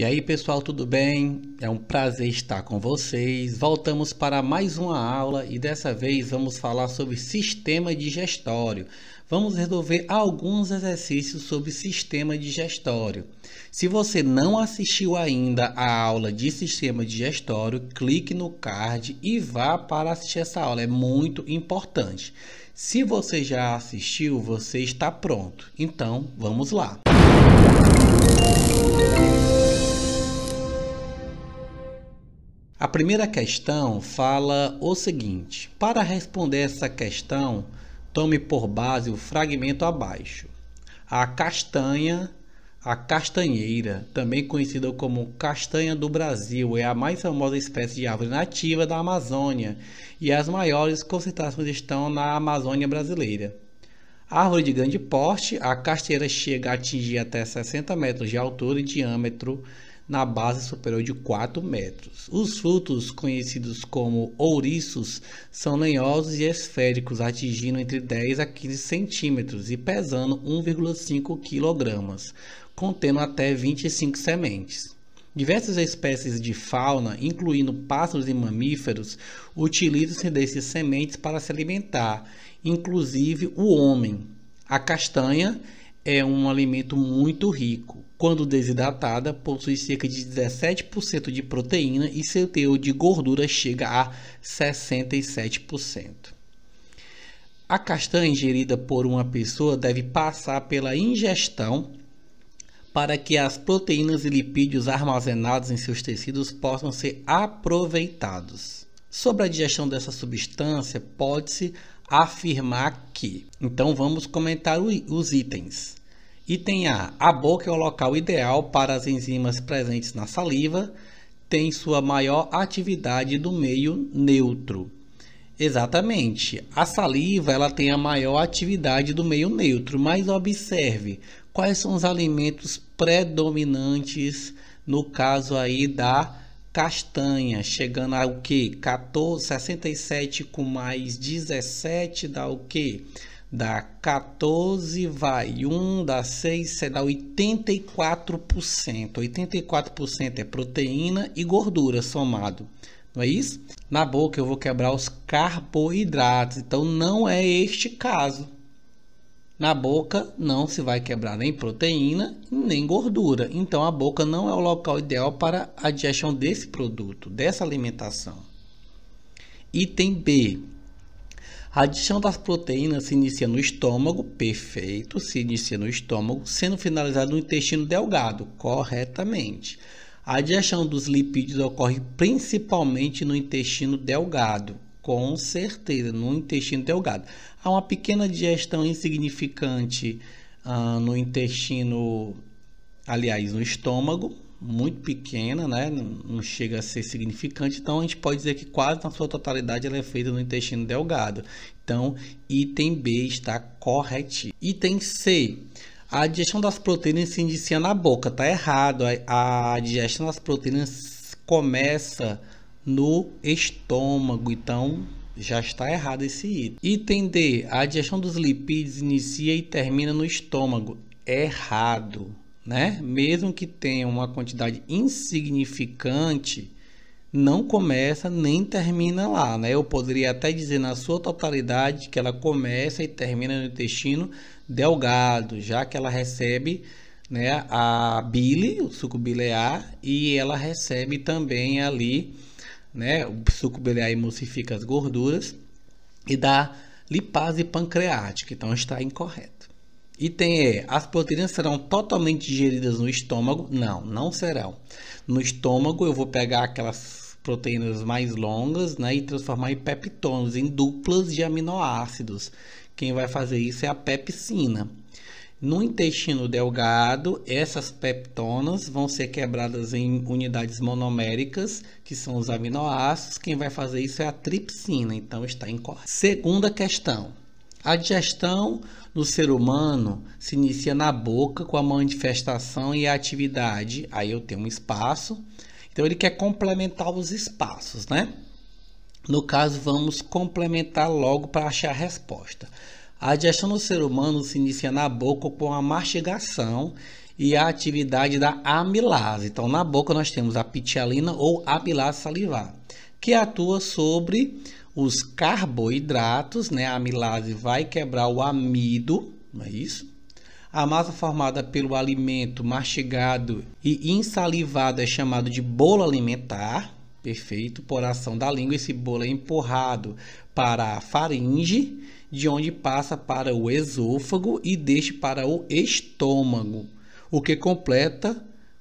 E aí, pessoal, tudo bem? É um prazer estar com vocês. Voltamos para mais uma aula e dessa vez vamos falar sobre sistema digestório. Vamos resolver alguns exercícios sobre sistema digestório. Se você não assistiu ainda a aula de sistema digestório, clique no card e vá para assistir essa aula, é muito importante. Se você já assistiu, você está pronto. Então, vamos lá. Música a primeira questão fala o seguinte: para responder essa questão, tome por base o fragmento abaixo. A castanha, a castanheira, também conhecida como castanha do Brasil, é a mais famosa espécie de árvore nativa da Amazônia e as maiores concentrações estão na Amazônia brasileira. árvore de grande porte, a castanheira chega a atingir até 60 metros de altura e diâmetro na base superior de 4 metros. Os frutos, conhecidos como ouriços, são lenhosos e esféricos, atingindo entre 10 a 15 centímetros e pesando 1,5 kg, contendo até 25 sementes. Diversas espécies de fauna, incluindo pássaros e mamíferos, utilizam-se dessas sementes para se alimentar, inclusive o homem. A castanha é um alimento muito rico. Quando desidratada, possui cerca de 17% de proteína e seu teor de gordura chega a 67%. A castanha ingerida por uma pessoa deve passar pela ingestão para que as proteínas e lipídios armazenados em seus tecidos possam ser aproveitados. Sobre a digestão dessa substância, pode-se afirmar que. Então vamos comentar os itens. Item A: a boca é o local ideal para as enzimas presentes na saliva, tem sua maior atividade do meio neutro. Exatamente. A saliva ela tem a maior atividade do meio neutro, mas observe quais são os alimentos predominantes no caso aí da Castanha, chegando a o que? 14, 67 com mais 17 dá o que? Dá 14, vai 1, dá 6, você dá 84%. 84% é proteína e gordura somado não é isso? Na boca eu vou quebrar os carboidratos, então não é este caso. Na boca não se vai quebrar nem proteína nem gordura, então a boca não é o local ideal para a digestão desse produto, dessa alimentação. Item B. A digestão das proteínas se inicia no estômago, perfeito, se inicia no estômago, sendo finalizada no intestino delgado, corretamente. A digestão dos lipídios ocorre principalmente no intestino delgado, com certeza, no intestino delgado. Há uma pequena digestão insignificante ah, no intestino, aliás, no estômago, muito pequena, né? Não, chega a ser significante. Então, a gente pode dizer que quase na sua totalidade ela é feita no intestino delgado. Então, item B está correto. Item C. A digestão das proteínas se inicia na boca. Tá errado. A, a digestão das proteínas começa no estômago. Então, já está errado esse item. Item D. A digestão dos lipídios inicia e termina no estômago. Errado. Né? Mesmo que tenha uma quantidade insignificante, não começa nem termina lá, né? Eu poderia até dizer na sua totalidade que ela começa e termina no intestino delgado, já que ela recebe, né, a bile, o suco biliar, e ela recebe também ali né? O suco biliar emulsifica as gorduras e dá lipase pancreática, então está incorreto. Item E. É, as proteínas serão totalmente digeridas no estômago? Não, não serão. No estômago eu vou pegar aquelas proteínas mais longas né, e transformar em peptonas, em duplas de aminoácidos. Quem vai fazer isso é a pepsina. No intestino delgado, essas peptonas vão ser quebradas em unidades monoméricas, que são os aminoácidos. Quem vai fazer isso é a tripsina, então está incorreto. Segunda questão. A digestão no ser humano se inicia na boca com a manifestação e a atividade. Aí eu tenho um espaço. Então ele quer complementar os espaços, né? No caso, vamos complementar logo para achar a resposta. A digestão do ser humano se inicia na boca com a mastigação e a atividade da amilase. Então, na boca nós temos a pitialina ou amilase salivar, que atua sobre os carboidratos, né? A amilase vai quebrar o amido, não é isso? A massa formada pelo alimento mastigado e insalivado é chamado de bolo alimentar, perfeito, por ação da língua. Esse bolo é empurrado para a faringe de onde passa para o esôfago e deixa para o estômago, o que completa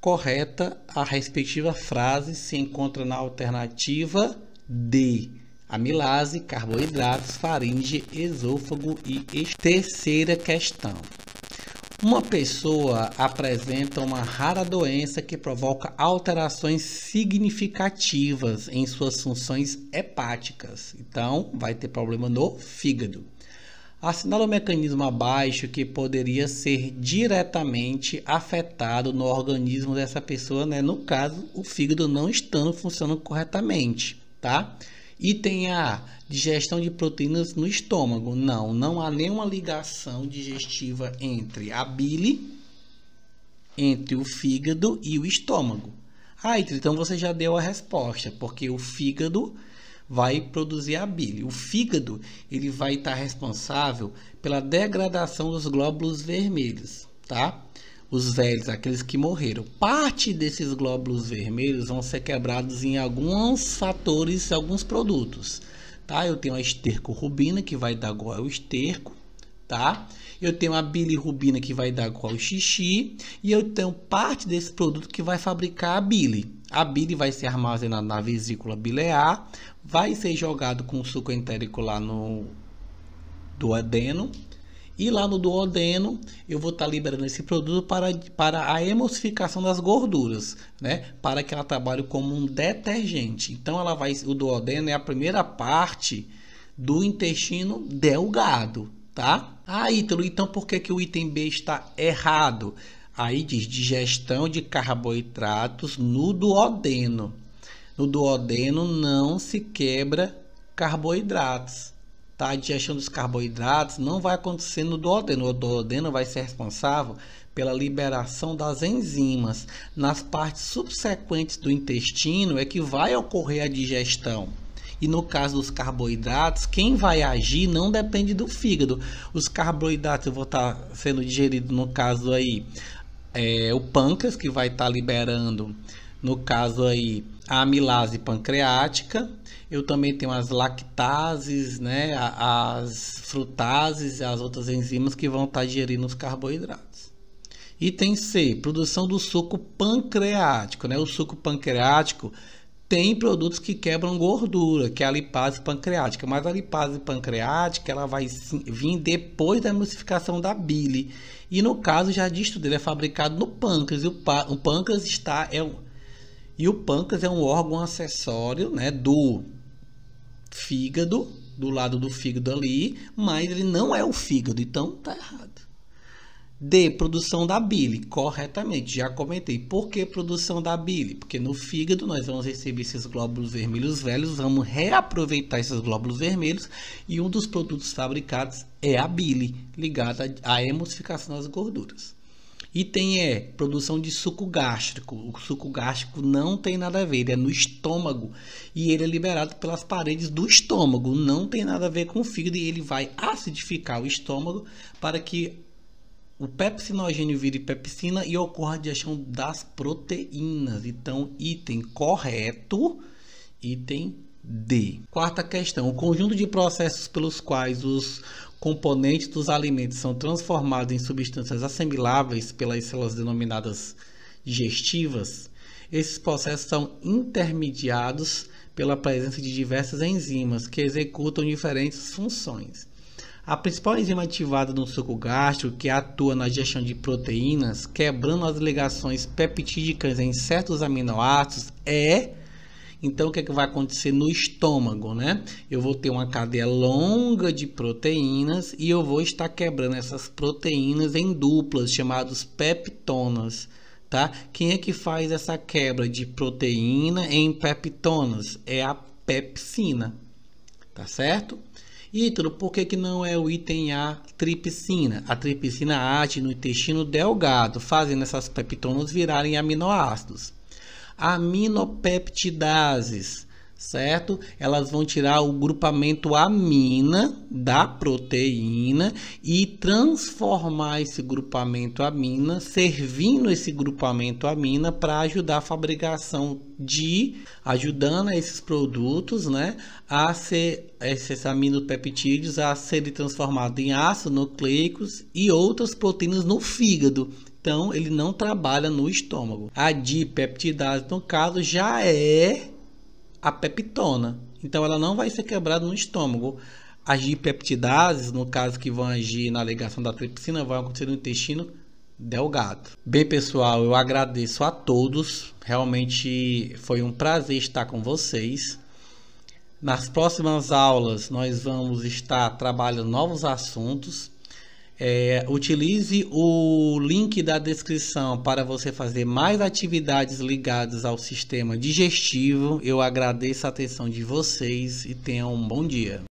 correta a respectiva frase se encontra na alternativa D. Amilase, carboidratos, faringe, esôfago e terceira questão. Uma pessoa apresenta uma rara doença que provoca alterações significativas em suas funções hepáticas, então vai ter problema no fígado. Assinala o um mecanismo abaixo que poderia ser diretamente afetado no organismo dessa pessoa, né? no caso, o fígado não estando funcionando corretamente, tá? Item A, digestão de proteínas no estômago. Não, não há nenhuma ligação digestiva entre a bile, entre o fígado e o estômago. Ah, então, então você já deu a resposta, porque o fígado vai produzir a bile. O fígado ele vai estar responsável pela degradação dos glóbulos vermelhos, tá? os velhos, aqueles que morreram. Parte desses glóbulos vermelhos vão ser quebrados em alguns fatores, alguns produtos, tá? Eu tenho a esterco rubina que vai dar igual ao esterco, tá? Eu tenho a bilirrubina que vai dar igual ao xixi e eu tenho parte desse produto que vai fabricar a bile. A bile vai ser armazenada na vesícula bilear, vai ser jogado com suco entérico lá no do adeno e lá no duodeno, eu vou estar tá liberando esse produto para, para a emulsificação das gorduras, né? Para que ela trabalhe como um detergente. Então ela vai o duodeno é a primeira parte do intestino delgado, tá? Ah, Ítalo, então por que que o item B está errado? Aí diz digestão de carboidratos no duodeno. No duodeno não se quebra carboidratos tá? A digestão dos carboidratos não vai acontecer no duodeno. O duodeno vai ser responsável pela liberação das enzimas. Nas partes subsequentes do intestino é que vai ocorrer a digestão. E no caso dos carboidratos, quem vai agir não depende do fígado. Os carboidratos vão estar tá sendo digeridos, no caso aí, é, o pâncreas, que vai estar tá liberando no caso aí a amilase pancreática, eu também tenho as lactases, né, as frutases, as outras enzimas que vão estar tá digerindo os carboidratos. Item C, produção do suco pancreático, né? O suco pancreático tem produtos que quebram gordura, que é a lipase pancreática, mas a lipase pancreática ela vai vir depois da emulsificação da bile. E no caso já disto dele ele é fabricado no pâncreas, e o, pâncreas está é e o pâncreas é um órgão acessório né, do fígado, do lado do fígado ali, mas ele não é o fígado, então tá errado. D, produção da bile, corretamente, já comentei. Por que produção da bile? Porque no fígado nós vamos receber esses glóbulos vermelhos velhos, vamos reaproveitar esses glóbulos vermelhos e um dos produtos fabricados é a bile, ligada à emulsificação das gorduras. Item E, é, produção de suco gástrico. O suco gástrico não tem nada a ver, ele é no estômago e ele é liberado pelas paredes do estômago, não tem nada a ver com o fígado e ele vai acidificar o estômago para que o pepsinogênio vire pepsina e ocorra a digestão das proteínas. Então, item correto, item D. Quarta questão: o conjunto de processos pelos quais os componentes dos alimentos são transformados em substâncias assimiláveis pelas células denominadas digestivas, esses processos são intermediados pela presença de diversas enzimas que executam diferentes funções. A principal enzima ativada no suco gástrico, que atua na digestão de proteínas, quebrando as ligações peptídicas em certos aminoácidos, é então, o que, é que vai acontecer no estômago, né? Eu vou ter uma cadeia longa de proteínas e eu vou estar quebrando essas proteínas em duplas, chamadas peptonas. Tá? Quem é que faz essa quebra de proteína em peptonas? É a pepsina, tá certo? Ítalo, por que, que não é o item A tripsina? A tripsina age no intestino delgado, fazendo essas peptonas virarem aminoácidos aminopeptidases, certo? Elas vão tirar o grupamento amina da proteína e transformar esse grupamento amina, servindo esse grupamento amina para ajudar a fabricação de, ajudando esses produtos, né, a ser esses aminopeptídeos a serem transformados em ácidos nucleicos e outras proteínas no fígado. Então, ele não trabalha no estômago. A dipeptidase, no caso, já é a peptona. Então, ela não vai ser quebrada no estômago. As dipeptidases, no caso que vão agir na ligação da tripsina, vão acontecer no intestino delgado. Bem, pessoal, eu agradeço a todos. Realmente foi um prazer estar com vocês. Nas próximas aulas, nós vamos estar trabalhando novos assuntos. É, utilize o link da descrição para você fazer mais atividades ligadas ao sistema digestivo. Eu agradeço a atenção de vocês e tenham um bom dia.